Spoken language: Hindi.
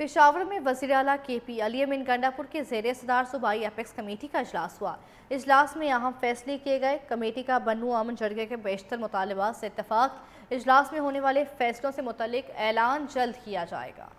पेशावर में वजी अला के पी अली अमिन गंडापुर के जेर सदार सूबाई अपेक्स कमेटी का अजलास हुआ इजलास में अहम फैसले किए गए कमेटी का बनू अमन जरगे के बेशतर मुतालबात से इतफाक़ इजलास में होने वाले फैसलों से मुतल ऐलान जल्द किया जाएगा